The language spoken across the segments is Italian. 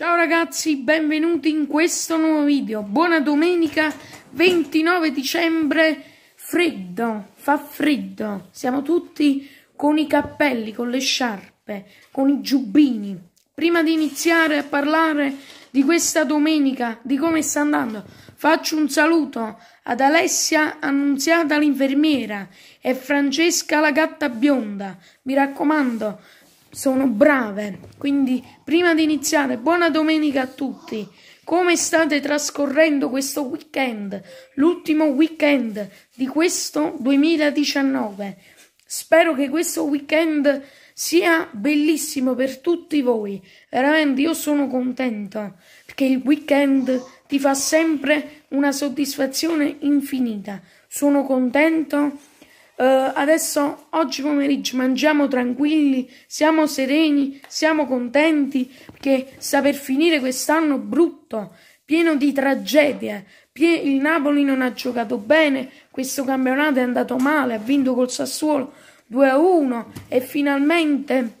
Ciao ragazzi, benvenuti in questo nuovo video. Buona domenica 29 dicembre, freddo, fa freddo. Siamo tutti con i cappelli, con le sciarpe, con i giubbini. Prima di iniziare a parlare di questa domenica, di come sta andando, faccio un saluto ad Alessia Annunziata l'infermiera e Francesca la gatta bionda. Mi raccomando, sono brave. Quindi, prima di iniziare, buona domenica a tutti. Come state trascorrendo questo weekend? L'ultimo weekend di questo 2019. Spero che questo weekend sia bellissimo per tutti voi. Veramente io sono contento perché il weekend ti fa sempre una soddisfazione infinita. Sono contento Uh, adesso, oggi pomeriggio, mangiamo tranquilli, siamo sereni, siamo contenti che sta per finire quest'anno brutto, pieno di tragedie. Pie- il Napoli non ha giocato bene, questo campionato è andato male, ha vinto col Sassuolo 2-1 e finalmente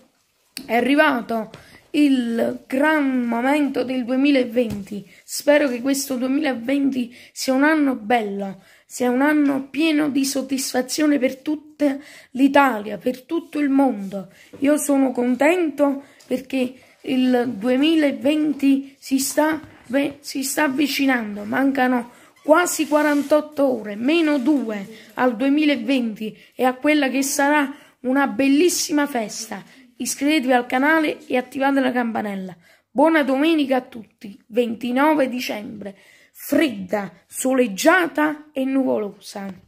è arrivato il gran momento del 2020. Spero che questo 2020 sia un anno bello, sia un anno pieno di soddisfazione per tutta l'Italia, per tutto il mondo. Io sono contento perché il 2020 si sta, beh, si sta avvicinando, mancano quasi 48 ore, meno 2 al 2020 e a quella che sarà una bellissima festa Iscrivetevi al canale e attivate la campanella. Buona domenica a tutti. 29 dicembre. Fredda, soleggiata e nuvolosa.